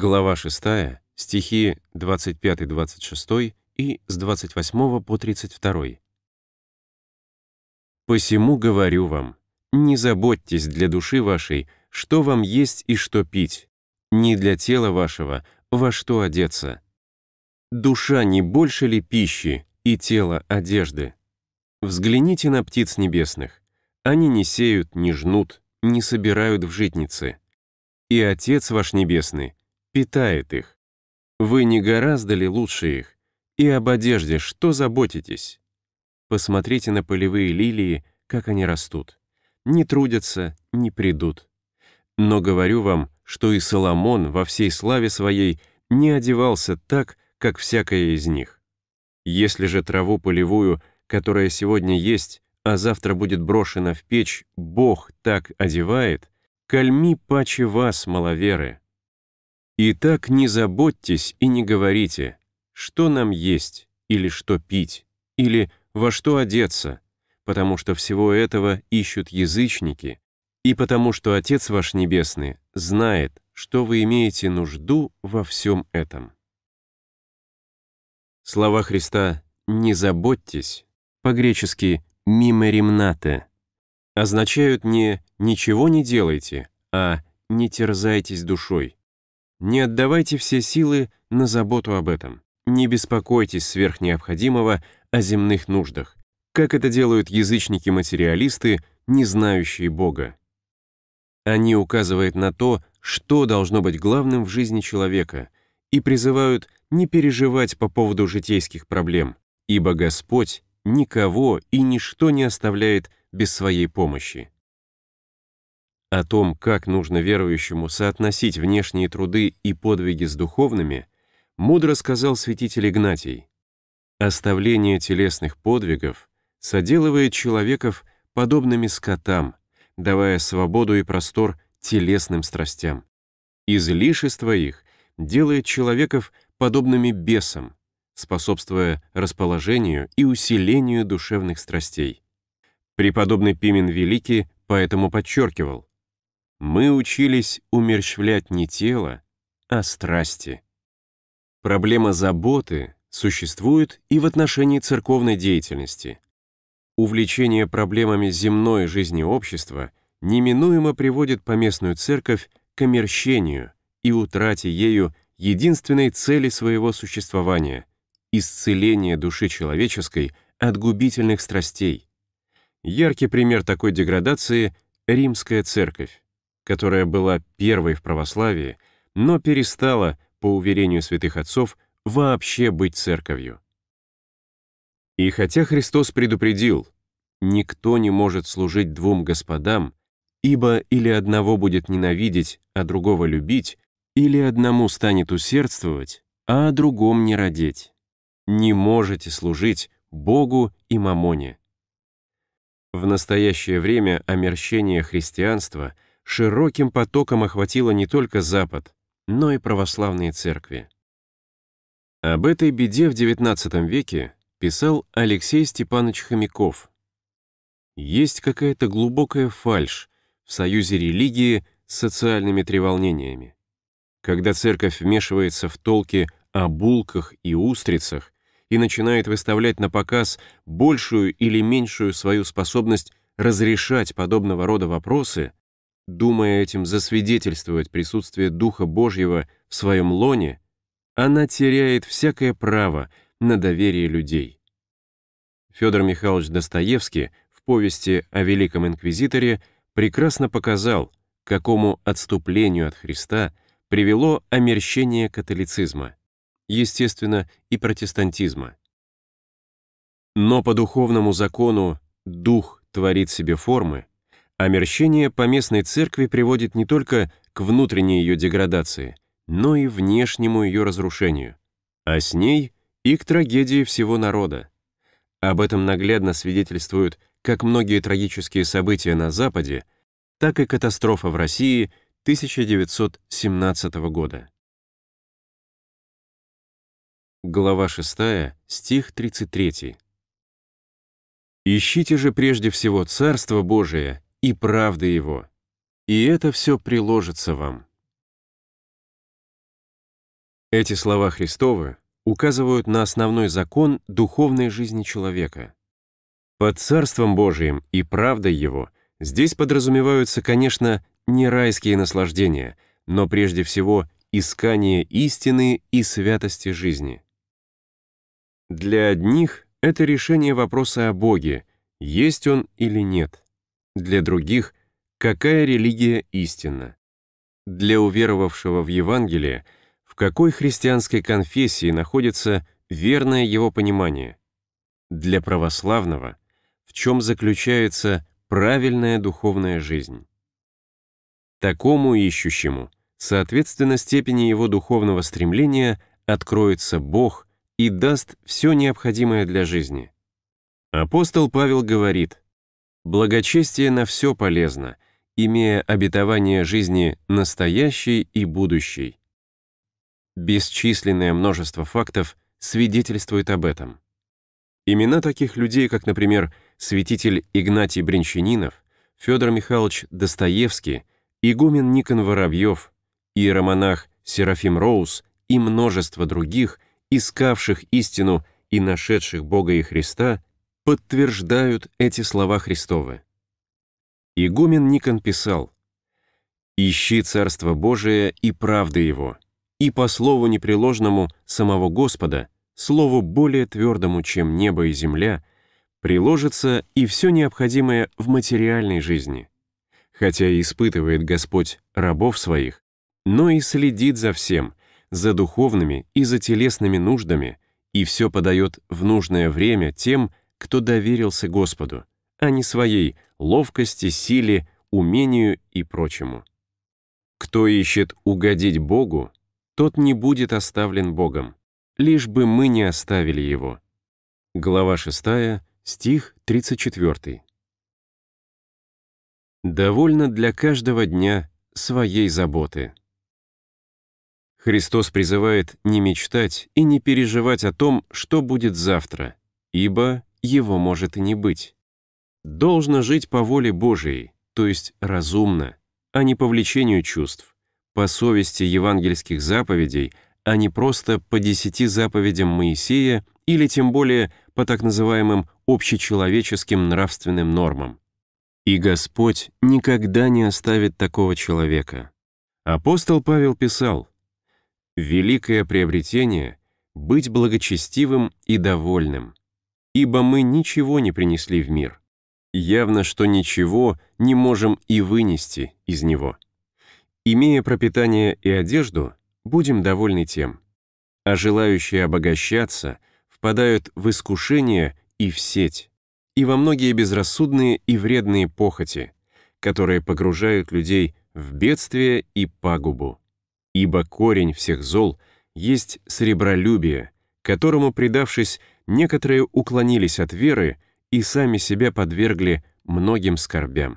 Глава 6, стихи 25-26 и с 28 по 32. «Посему говорю вам, не заботьтесь для души вашей, что вам есть и что пить, не для тела вашего, во что одеться. Душа не больше ли пищи и тело одежды? Взгляните на птиц небесных. Они не сеют, не жнут, не собирают в житницы. И Отец ваш Небесный питает их. Вы не гораздо ли лучше их? И об одежде что заботитесь? Посмотрите на полевые лилии, как они растут. Не трудятся, не придут. Но говорю вам, что и Соломон во всей славе своей не одевался так, как всякая из них. Если же траву полевую, которая сегодня есть, а завтра будет брошена в печь, Бог так одевает, кальми паче вас, маловеры. Итак, не заботьтесь и не говорите, что нам есть, или что пить, или во что одеться, потому что всего этого ищут язычники, и потому что Отец ваш Небесный знает, что вы имеете нужду во всем этом. Слова Христа «не заботьтесь» по-гречески «мимеримнате» означают не «ничего не делайте», а «не терзайтесь душой». Не отдавайте все силы на заботу об этом. Не беспокойтесь сверх необходимого о земных нуждах, как это делают язычники-материалисты, не знающие Бога. Они указывают на то, что должно быть главным в жизни человека, и призывают не переживать по поводу житейских проблем, ибо Господь никого и ничто не оставляет без своей помощи. О том, как нужно верующему соотносить внешние труды и подвиги с духовными, мудро сказал святитель Игнатий. Оставление телесных подвигов соделывает человеков подобными скотам, давая свободу и простор телесным страстям. Излишество их делает человеков подобными бесам, способствуя расположению и усилению душевных страстей. Преподобный Пимен Великий поэтому подчеркивал, мы учились умерщвлять не тело, а страсти. Проблема заботы существует и в отношении церковной деятельности. Увлечение проблемами земной жизни общества неминуемо приводит поместную церковь к омерщению и утрате ею единственной цели своего существования — исцеление души человеческой от губительных страстей. Яркий пример такой деградации — римская церковь которая была первой в православии, но перестала, по уверению святых отцов, вообще быть церковью. И хотя Христос предупредил, никто не может служить двум господам, ибо или одного будет ненавидеть, а другого любить, или одному станет усердствовать, а о другом не родить. Не можете служить Богу и мамоне. В настоящее время омерщение христианства — широким потоком охватило не только Запад, но и православные церкви. Об этой беде в XIX веке писал Алексей Степанович Хомяков. «Есть какая-то глубокая фальшь в союзе религии с социальными треволнениями. Когда церковь вмешивается в толки о булках и устрицах и начинает выставлять на показ большую или меньшую свою способность разрешать подобного рода вопросы, думая этим засвидетельствовать присутствие Духа Божьего в своем лоне, она теряет всякое право на доверие людей. Федор Михайлович Достоевский в повести о Великом Инквизиторе прекрасно показал, к какому отступлению от Христа привело омерщение католицизма, естественно, и протестантизма. Но по духовному закону дух творит себе формы, Омерщение по местной церкви приводит не только к внутренней ее деградации, но и внешнему ее разрушению, а с ней и к трагедии всего народа. Об этом наглядно свидетельствуют как многие трагические события на Западе, так и катастрофа в России 1917 года. Глава 6, стих 33. «Ищите же прежде всего Царство Божие и правды Его, и это все приложится вам. Эти слова Христовы указывают на основной закон духовной жизни человека. Под Царством Божиим и правдой Его здесь подразумеваются, конечно, не райские наслаждения, но прежде всего искание истины и святости жизни. Для одних это решение вопроса о Боге, есть он или нет. Для других — какая религия истинна? Для уверовавшего в Евангелие — в какой христианской конфессии находится верное его понимание? Для православного в чем заключается правильная духовная жизнь? Такому ищущему, соответственно степени его духовного стремления, откроется Бог и даст все необходимое для жизни. Апостол Павел говорит, Благочестие на все полезно, имея обетование жизни настоящей и будущей. Бесчисленное множество фактов свидетельствует об этом. Имена таких людей, как, например, святитель Игнатий Бринчанинов, Федор Михайлович Достоевский, игумен Никон Воробьев, иеромонах Серафим Роуз и множество других, искавших истину и нашедших Бога и Христа, подтверждают эти слова Христовы. Игумен Никон писал, «Ищи Царство Божие и правды Его, и по слову непреложному самого Господа, слову более твердому, чем небо и земля, приложится и все необходимое в материальной жизни. Хотя и испытывает Господь рабов своих, но и следит за всем, за духовными и за телесными нуждами, и все подает в нужное время тем, кто доверился Господу, а не своей ловкости, силе, умению и прочему. Кто ищет угодить Богу, тот не будет оставлен Богом, лишь бы мы не оставили его. Глава 6, стих 34. Довольно для каждого дня своей заботы. Христос призывает не мечтать и не переживать о том, что будет завтра, ибо его может и не быть. Должно жить по воле Божией, то есть разумно, а не по влечению чувств, по совести евангельских заповедей, а не просто по десяти заповедям Моисея или тем более по так называемым общечеловеческим нравственным нормам. И Господь никогда не оставит такого человека. Апостол Павел писал, «Великое приобретение — быть благочестивым и довольным, ибо мы ничего не принесли в мир. Явно, что ничего не можем и вынести из него. Имея пропитание и одежду, будем довольны тем. А желающие обогащаться впадают в искушение и в сеть, и во многие безрассудные и вредные похоти, которые погружают людей в бедствие и пагубу. Ибо корень всех зол есть сребролюбие — которому, предавшись, некоторые уклонились от веры и сами себя подвергли многим скорбям.